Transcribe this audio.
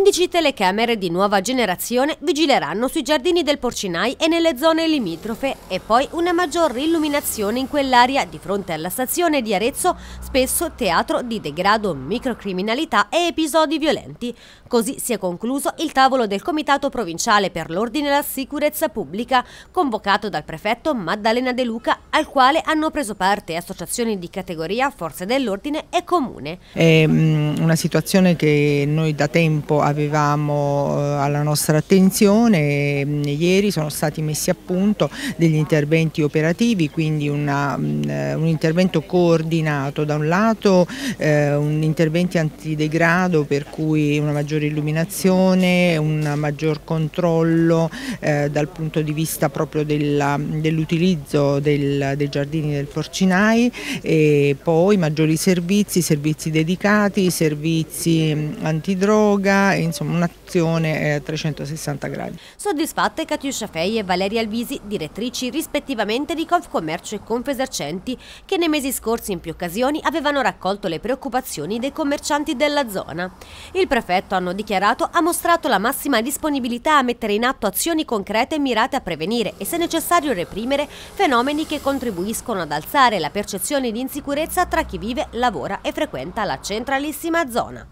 11 telecamere di nuova generazione vigileranno sui giardini del Porcinai e nelle zone limitrofe e poi una maggior illuminazione in quell'area di fronte alla stazione di Arezzo, spesso teatro di degrado, microcriminalità e episodi violenti. Così si è concluso il tavolo del Comitato Provinciale per l'Ordine e la Sicurezza Pubblica, convocato dal prefetto Maddalena De Luca, al quale hanno preso parte associazioni di categoria, forze dell'ordine e comune. È mm, una situazione che noi da tempo avevamo eh, alla nostra attenzione. Mm, ieri sono stati messi a punto degli interventi operativi, quindi una, mm, eh, un intervento coordinato da un lato, eh, un intervento antidegrado per cui una maggiore illuminazione, un maggior controllo eh, dal punto di vista proprio dell'utilizzo dell del, dei giardini del Forcinai e poi maggiori servizi, servizi dedicati, servizi mm, antidroga insomma un'azione eh, a 360 gradi. Soddisfatte Catiuscia Fei e Valeria Alvisi, direttrici rispettivamente di Confcommercio e Confesercenti, che nei mesi scorsi in più occasioni avevano raccolto le preoccupazioni dei commercianti della zona. Il prefetto, hanno dichiarato, ha mostrato la massima disponibilità a mettere in atto azioni concrete mirate a prevenire e se necessario reprimere fenomeni che contribuiscono ad alzare la percezione di insicurezza tra chi vive, lavora e frequenta la centralissima zona.